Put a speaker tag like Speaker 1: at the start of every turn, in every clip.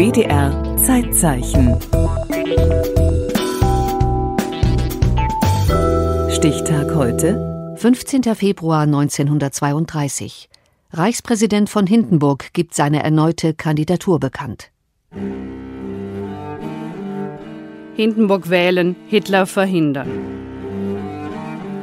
Speaker 1: WDR Zeitzeichen. Stichtag heute, 15. Februar 1932. Reichspräsident von Hindenburg gibt seine erneute Kandidatur bekannt. Hindenburg wählen, Hitler verhindern.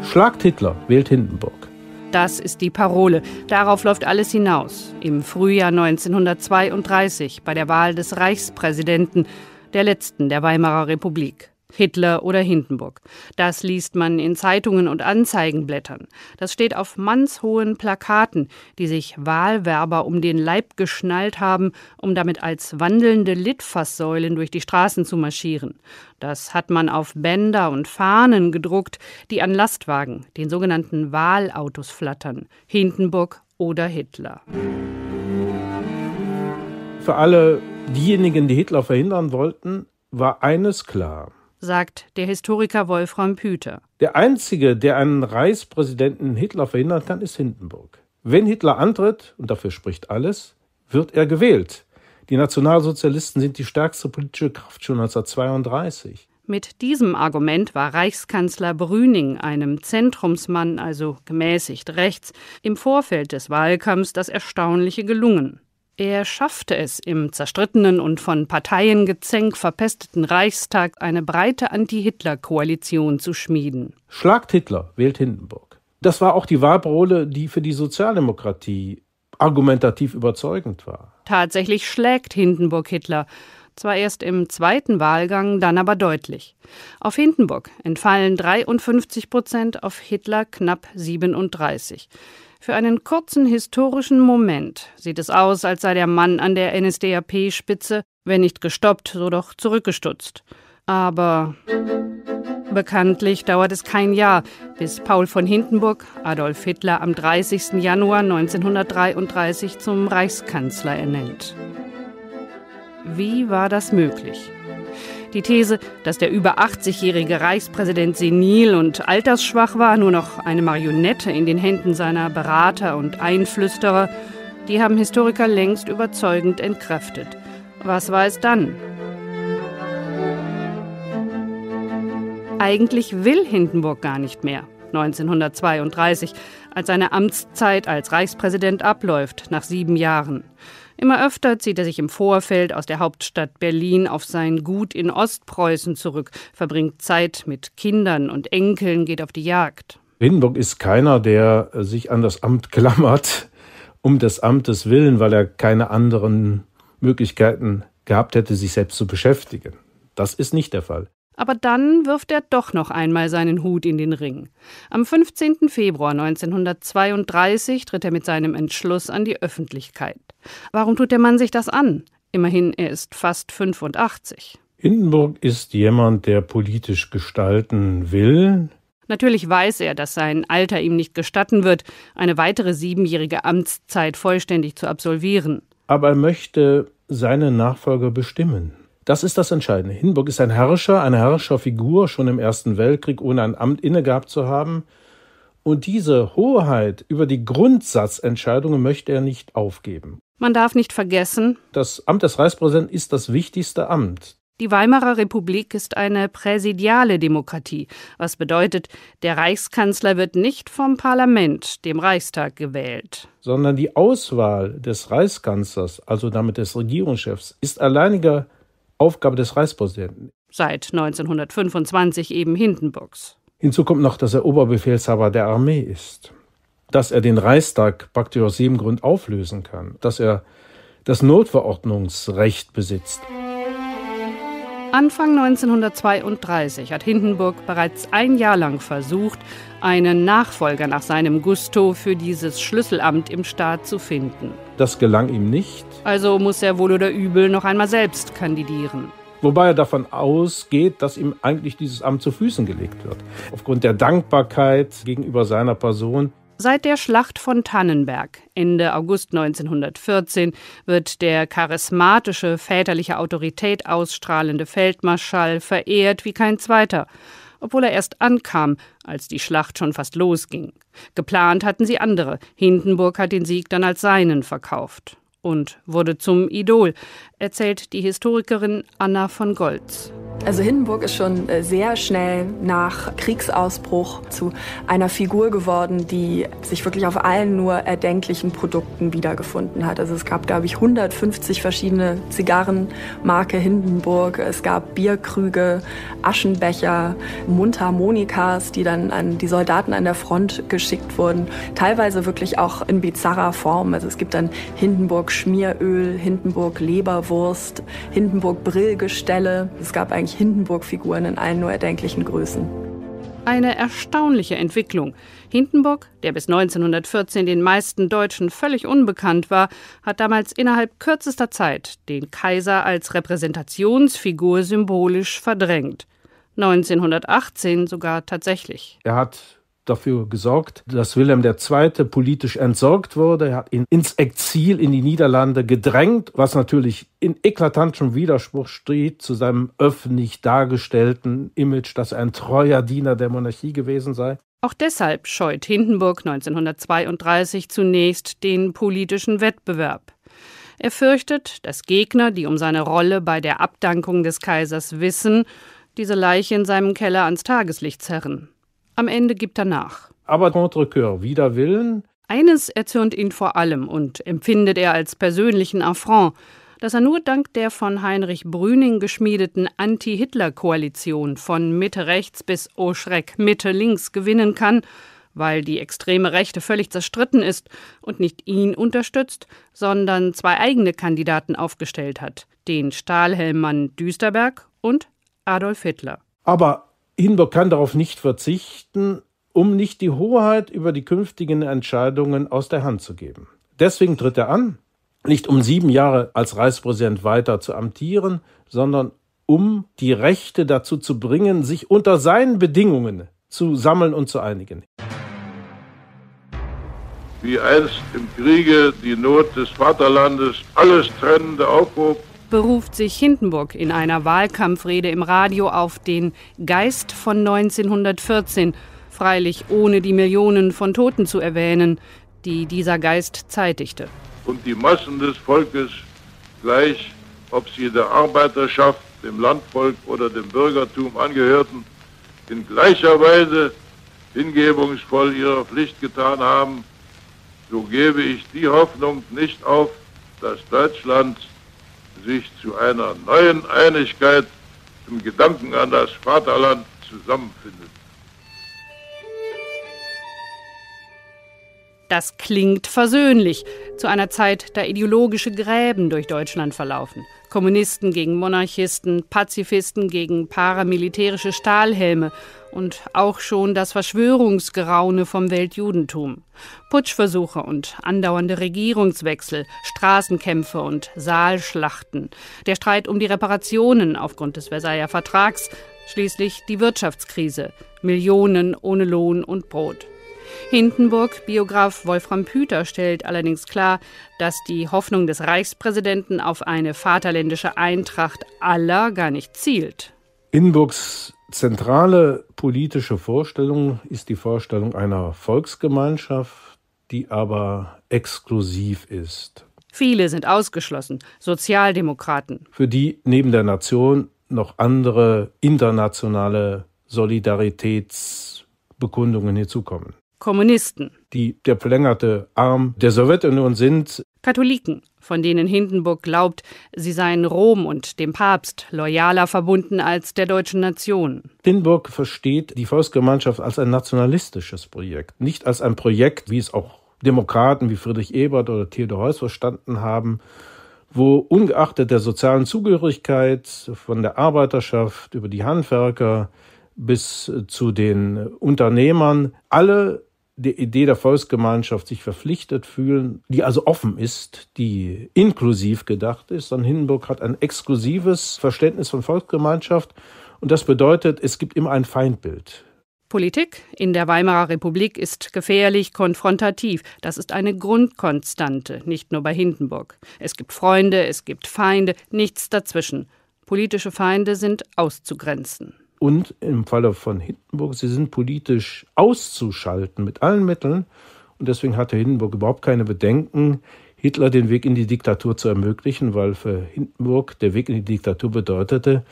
Speaker 2: Schlagt Hitler, wählt Hindenburg.
Speaker 1: Das ist die Parole. Darauf läuft alles hinaus. Im Frühjahr 1932 bei der Wahl des Reichspräsidenten, der letzten der Weimarer Republik. Hitler oder Hindenburg. Das liest man in Zeitungen und Anzeigenblättern. Das steht auf mannshohen Plakaten, die sich Wahlwerber um den Leib geschnallt haben, um damit als wandelnde Litfaßsäulen durch die Straßen zu marschieren. Das hat man auf Bänder und Fahnen gedruckt, die an Lastwagen, den sogenannten Wahlautos, flattern. Hindenburg oder Hitler.
Speaker 2: Für alle diejenigen, die Hitler verhindern wollten, war eines klar
Speaker 1: sagt der Historiker Wolfram Püter.
Speaker 2: Der Einzige, der einen Reichspräsidenten Hitler verhindern kann, ist Hindenburg. Wenn Hitler antritt, und dafür spricht alles, wird er gewählt. Die Nationalsozialisten sind die stärkste politische Kraft schon 1932.
Speaker 1: Mit diesem Argument war Reichskanzler Brüning, einem Zentrumsmann, also gemäßigt rechts, im Vorfeld des Wahlkampfs das Erstaunliche gelungen. Er schaffte es, im zerstrittenen und von Parteiengezänk verpesteten Reichstag eine breite Anti-Hitler-Koalition zu schmieden.
Speaker 2: Schlagt Hitler, wählt Hindenburg. Das war auch die Wahlparole, die für die Sozialdemokratie argumentativ überzeugend war.
Speaker 1: Tatsächlich schlägt Hindenburg Hitler. Zwar erst im zweiten Wahlgang, dann aber deutlich. Auf Hindenburg entfallen 53 Prozent, auf Hitler knapp 37. Für einen kurzen historischen Moment sieht es aus, als sei der Mann an der NSDAP-Spitze, wenn nicht gestoppt, so doch zurückgestutzt. Aber bekanntlich dauert es kein Jahr, bis Paul von Hindenburg Adolf Hitler am 30. Januar 1933 zum Reichskanzler ernennt. Wie war das möglich? Die These, dass der über 80-jährige Reichspräsident senil und altersschwach war, nur noch eine Marionette in den Händen seiner Berater und Einflüsterer, die haben Historiker längst überzeugend entkräftet. Was war es dann? Eigentlich will Hindenburg gar nicht mehr. 1932, als seine Amtszeit als Reichspräsident abläuft, nach sieben Jahren. Immer öfter zieht er sich im Vorfeld aus der Hauptstadt Berlin auf sein Gut in Ostpreußen zurück, verbringt Zeit mit Kindern und Enkeln, geht auf die Jagd.
Speaker 2: Hindenburg ist keiner, der sich an das Amt klammert, um des Amtes willen, weil er keine anderen Möglichkeiten gehabt hätte, sich selbst zu beschäftigen. Das ist nicht der Fall.
Speaker 1: Aber dann wirft er doch noch einmal seinen Hut in den Ring. Am 15. Februar 1932 tritt er mit seinem Entschluss an die Öffentlichkeit. Warum tut der Mann sich das an? Immerhin, er ist fast 85.
Speaker 2: Hindenburg ist jemand, der politisch gestalten will.
Speaker 1: Natürlich weiß er, dass sein Alter ihm nicht gestatten wird, eine weitere siebenjährige Amtszeit vollständig zu absolvieren.
Speaker 2: Aber er möchte seine Nachfolger bestimmen. Das ist das Entscheidende. Hindenburg ist ein Herrscher, eine Herrscherfigur, schon im Ersten Weltkrieg, ohne ein Amt innegehabt zu haben. Und diese Hoheit über die Grundsatzentscheidungen möchte er nicht aufgeben.
Speaker 1: Man darf nicht vergessen,
Speaker 2: das Amt des Reichspräsidenten ist das wichtigste Amt.
Speaker 1: Die Weimarer Republik ist eine präsidiale Demokratie, was bedeutet, der Reichskanzler wird nicht vom Parlament, dem Reichstag, gewählt.
Speaker 2: Sondern die Auswahl des Reichskanzlers, also damit des
Speaker 1: Regierungschefs, ist alleiniger
Speaker 2: Aufgabe des Reichspräsidenten.
Speaker 1: Seit 1925 eben Hindenburgs.
Speaker 2: Hinzu kommt noch, dass er Oberbefehlshaber der Armee ist, dass er den Reichstag praktisch aus jedem Grund auflösen kann, dass er das Notverordnungsrecht besitzt.
Speaker 1: Anfang 1932 hat Hindenburg bereits ein Jahr lang versucht, einen Nachfolger nach seinem Gusto für dieses Schlüsselamt im Staat zu finden.
Speaker 2: Das gelang ihm nicht.
Speaker 1: Also muss er wohl oder übel noch einmal selbst kandidieren.
Speaker 2: Wobei er davon ausgeht, dass ihm eigentlich dieses Amt zu Füßen gelegt wird. Aufgrund der Dankbarkeit gegenüber seiner Person.
Speaker 1: Seit der Schlacht von Tannenberg Ende August 1914 wird der charismatische, väterliche Autorität ausstrahlende Feldmarschall verehrt wie kein zweiter obwohl er erst ankam, als die Schlacht schon fast losging. Geplant hatten sie andere. Hindenburg hat den Sieg dann als seinen verkauft und wurde zum Idol, erzählt die Historikerin Anna von Goltz. Also Hindenburg ist schon äh, sehr schnell nach Kriegsausbruch zu einer Figur geworden, die sich wirklich auf allen nur erdenklichen Produkten wiedergefunden hat. Also es gab, glaube ich, 150 verschiedene Zigarrenmarke Hindenburg. Es gab Bierkrüge, Aschenbecher, Mundharmonikas, die dann an die Soldaten an der Front geschickt wurden. Teilweise wirklich auch in bizarrer Form. Also es gibt dann Hindenburg Schmieröl, Hindenburg Leberwurst, Hindenburg Brillgestelle. Es gab ein eigentlich Hindenburg-Figuren in allen nur erdenklichen Größen. Eine erstaunliche Entwicklung. Hindenburg, der bis 1914 den meisten Deutschen völlig unbekannt war, hat damals innerhalb kürzester Zeit den Kaiser als Repräsentationsfigur symbolisch verdrängt. 1918 sogar tatsächlich.
Speaker 2: Er hat dafür gesorgt, dass Wilhelm II. politisch entsorgt wurde. Er hat ihn ins Exil in die Niederlande gedrängt, was natürlich in eklatantem Widerspruch steht zu seinem öffentlich dargestellten Image, dass er ein treuer Diener der Monarchie gewesen sei.
Speaker 1: Auch deshalb scheut Hindenburg 1932 zunächst den politischen Wettbewerb. Er fürchtet, dass Gegner, die um seine Rolle bei der Abdankung des Kaisers wissen, diese Leiche in seinem Keller ans Tageslicht zerren. Am Ende gibt er nach.
Speaker 2: Aber contre cœur, wider
Speaker 1: Willen? Eines erzürnt ihn vor allem und empfindet er als persönlichen Affront, dass er nur dank der von Heinrich Brüning geschmiedeten Anti-Hitler-Koalition von Mitte rechts bis oh Schreck Mitte links gewinnen kann, weil die extreme Rechte völlig zerstritten ist und nicht ihn unterstützt, sondern zwei eigene Kandidaten aufgestellt hat, den Stahlhelmmann Düsterberg und Adolf Hitler.
Speaker 2: Aber Hinburg kann darauf nicht verzichten, um nicht die Hoheit über die künftigen Entscheidungen aus der Hand zu geben. Deswegen tritt er an, nicht um sieben Jahre als Reichspräsident weiter zu amtieren, sondern um die Rechte dazu zu bringen, sich unter seinen Bedingungen zu sammeln und zu einigen. Wie einst im Kriege die Not des Vaterlandes alles Trennende
Speaker 1: aufhob, beruft sich Hindenburg in einer Wahlkampfrede im Radio auf den Geist von 1914, freilich ohne die Millionen von Toten zu erwähnen, die dieser Geist zeitigte.
Speaker 2: Und die Massen des Volkes, gleich ob sie der Arbeiterschaft, dem Landvolk oder dem Bürgertum angehörten, in gleicher Weise hingebungsvoll ihre Pflicht getan haben, so gebe ich die Hoffnung nicht auf, dass Deutschland sich zu einer neuen Einigkeit im Gedanken an das Vaterland zusammenfindet.
Speaker 1: Das klingt versöhnlich, zu einer Zeit, da ideologische Gräben durch Deutschland verlaufen. Kommunisten gegen Monarchisten, Pazifisten gegen paramilitärische Stahlhelme und auch schon das Verschwörungsgeraune vom Weltjudentum. Putschversuche und andauernde Regierungswechsel, Straßenkämpfe und Saalschlachten, der Streit um die Reparationen aufgrund des Versailler Vertrags, schließlich die Wirtschaftskrise, Millionen ohne Lohn und Brot. Hindenburg-Biograf Wolfram Püter stellt allerdings klar, dass die Hoffnung des Reichspräsidenten auf eine vaterländische Eintracht aller gar nicht zielt.
Speaker 2: Hindenburgs Zentrale politische Vorstellung ist die Vorstellung einer Volksgemeinschaft, die aber exklusiv ist.
Speaker 1: Viele sind ausgeschlossen, Sozialdemokraten.
Speaker 2: Für die neben der Nation noch andere internationale Solidaritätsbekundungen hinzukommen.
Speaker 1: Kommunisten.
Speaker 2: Die der verlängerte Arm der Sowjetunion sind.
Speaker 1: Katholiken von denen Hindenburg glaubt, sie seien Rom und dem Papst loyaler verbunden als der deutschen Nation.
Speaker 2: Hindenburg versteht die Volksgemeinschaft als ein nationalistisches Projekt, nicht als ein Projekt, wie es auch Demokraten wie Friedrich Ebert oder Theodor Heuss verstanden haben, wo ungeachtet der sozialen Zugehörigkeit von der Arbeiterschaft über die Handwerker bis zu den Unternehmern alle der Idee der Volksgemeinschaft sich verpflichtet fühlen, die also offen ist, die inklusiv gedacht ist. Dann Hindenburg hat ein exklusives Verständnis von Volksgemeinschaft und das bedeutet, es gibt immer ein Feindbild.
Speaker 1: Politik in der Weimarer Republik ist gefährlich konfrontativ. Das ist eine Grundkonstante, nicht nur bei Hindenburg. Es gibt Freunde, es gibt Feinde, nichts dazwischen. Politische Feinde sind auszugrenzen
Speaker 2: und im Falle von Hindenburg, sie sind politisch auszuschalten mit allen Mitteln. Und deswegen hatte Hindenburg überhaupt keine Bedenken, Hitler den Weg in die Diktatur zu ermöglichen, weil für Hindenburg der Weg in die Diktatur bedeutete,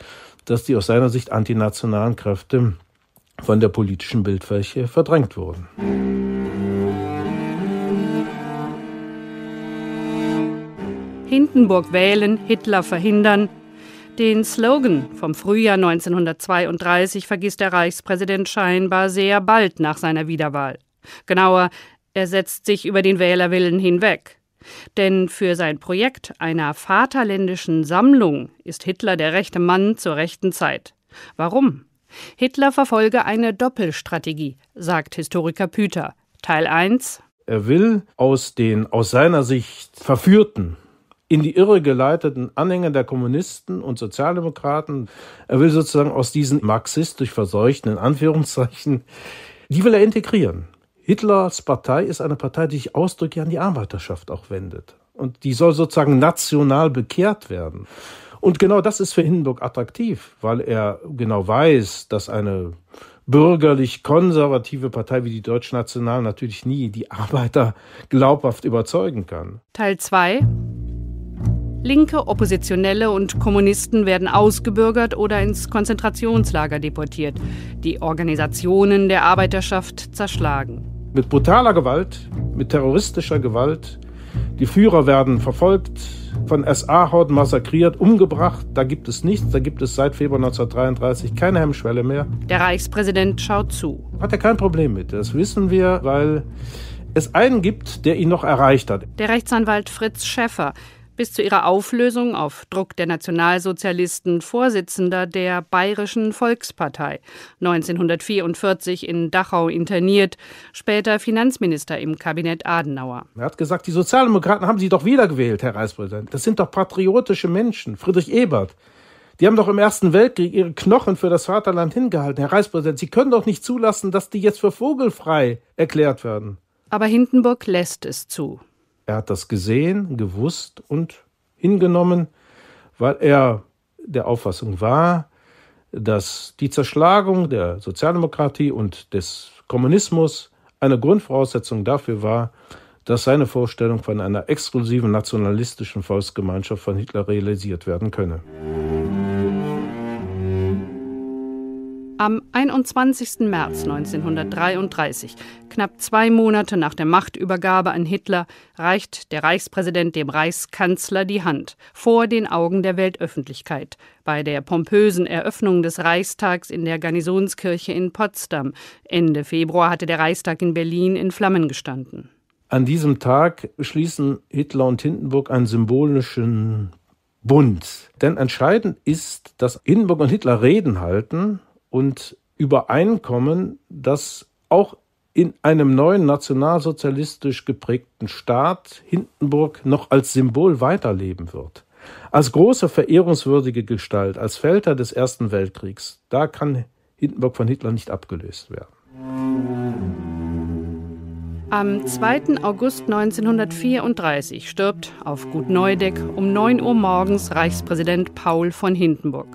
Speaker 2: dass die aus seiner Sicht antinationalen Kräfte von der politischen Bildfläche verdrängt wurden.
Speaker 1: Hindenburg wählen, Hitler verhindern, den Slogan vom Frühjahr 1932 vergisst der Reichspräsident scheinbar sehr bald nach seiner Wiederwahl. Genauer, er setzt sich über den Wählerwillen hinweg. Denn für sein Projekt einer vaterländischen Sammlung ist Hitler der rechte Mann zur rechten Zeit. Warum? Hitler verfolge eine Doppelstrategie, sagt Historiker Püter. Teil 1.
Speaker 2: Er will aus den aus seiner Sicht verführten in die Irre geleiteten Anhänger der Kommunisten und Sozialdemokraten. Er will sozusagen aus diesen marxistisch verseuchten, in Anführungszeichen, die will er integrieren. Hitlers Partei ist eine Partei, die sich ausdrücklich an die Arbeiterschaft auch wendet. Und die soll sozusagen national bekehrt werden. Und genau das ist für Hindenburg attraktiv, weil er genau weiß, dass eine bürgerlich-konservative Partei wie die Deutsche National natürlich nie die Arbeiter glaubhaft überzeugen kann.
Speaker 1: Teil 2 Linke, Oppositionelle und Kommunisten werden ausgebürgert oder ins Konzentrationslager deportiert, die Organisationen der Arbeiterschaft zerschlagen.
Speaker 2: Mit brutaler Gewalt, mit terroristischer Gewalt, die Führer werden verfolgt, von SA-Horden massakriert, umgebracht. Da gibt es nichts, da gibt es seit Februar 1933 keine Hemmschwelle mehr.
Speaker 1: Der Reichspräsident schaut zu.
Speaker 2: Hat er kein Problem mit, das wissen wir, weil es einen gibt, der ihn noch erreicht hat.
Speaker 1: Der Rechtsanwalt Fritz Schäffer bis zu ihrer Auflösung auf Druck der Nationalsozialisten Vorsitzender der Bayerischen Volkspartei, 1944 in Dachau interniert, später Finanzminister im Kabinett Adenauer.
Speaker 2: Er hat gesagt, die Sozialdemokraten haben Sie doch wiedergewählt, Herr Reichspräsident. Das sind doch patriotische Menschen, Friedrich Ebert. Die haben doch im Ersten Weltkrieg ihre Knochen für das Vaterland hingehalten. Herr Reichspräsident, Sie können doch nicht zulassen, dass die jetzt für vogelfrei erklärt werden.
Speaker 1: Aber Hindenburg lässt es zu.
Speaker 2: Er hat das gesehen, gewusst und hingenommen, weil er der Auffassung war, dass die Zerschlagung der Sozialdemokratie und des Kommunismus eine Grundvoraussetzung dafür war, dass seine Vorstellung von einer exklusiven nationalistischen Volksgemeinschaft von Hitler realisiert werden könne.
Speaker 1: Am 21. März 1933, knapp zwei Monate nach der Machtübergabe an Hitler, reicht der Reichspräsident dem Reichskanzler die Hand vor den Augen der Weltöffentlichkeit bei der pompösen Eröffnung des Reichstags in der Garnisonskirche in Potsdam. Ende Februar hatte der Reichstag in Berlin in Flammen gestanden.
Speaker 2: An diesem Tag schließen Hitler und Hindenburg einen symbolischen Bund. Denn entscheidend ist, dass Hindenburg und Hitler Reden halten und übereinkommen, dass auch in einem neuen nationalsozialistisch geprägten Staat Hindenburg noch als Symbol weiterleben wird. Als große verehrungswürdige Gestalt, als Felder des Ersten Weltkriegs, da kann Hindenburg von Hitler nicht abgelöst werden.
Speaker 1: Am 2. August 1934 stirbt auf Gut Neudeck um 9 Uhr morgens Reichspräsident Paul von Hindenburg.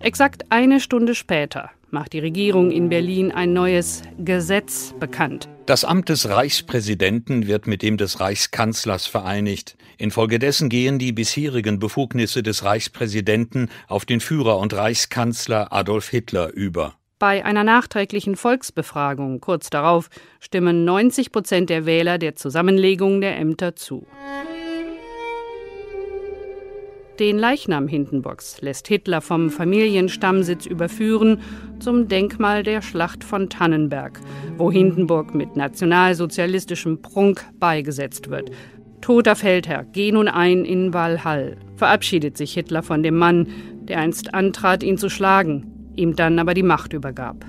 Speaker 1: Exakt eine Stunde später macht die Regierung in Berlin ein neues Gesetz bekannt.
Speaker 2: Das Amt des Reichspräsidenten wird mit dem des Reichskanzlers vereinigt. Infolgedessen gehen die bisherigen Befugnisse des Reichspräsidenten auf den Führer und Reichskanzler Adolf Hitler über.
Speaker 1: Bei einer nachträglichen Volksbefragung kurz darauf stimmen 90 Prozent der Wähler der Zusammenlegung der Ämter zu. Den Leichnam Hindenburgs lässt Hitler vom Familienstammsitz überführen zum Denkmal der Schlacht von Tannenberg, wo Hindenburg mit nationalsozialistischem Prunk beigesetzt wird. Toter Feldherr, geh nun ein in Walhall, verabschiedet sich Hitler von dem Mann, der einst antrat, ihn zu schlagen, ihm dann aber die Macht übergab.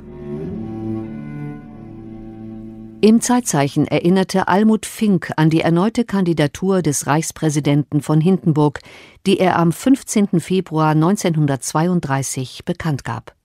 Speaker 1: Im Zeitzeichen erinnerte Almut Fink an die erneute Kandidatur des Reichspräsidenten von Hindenburg, die er am 15. Februar 1932 bekannt gab.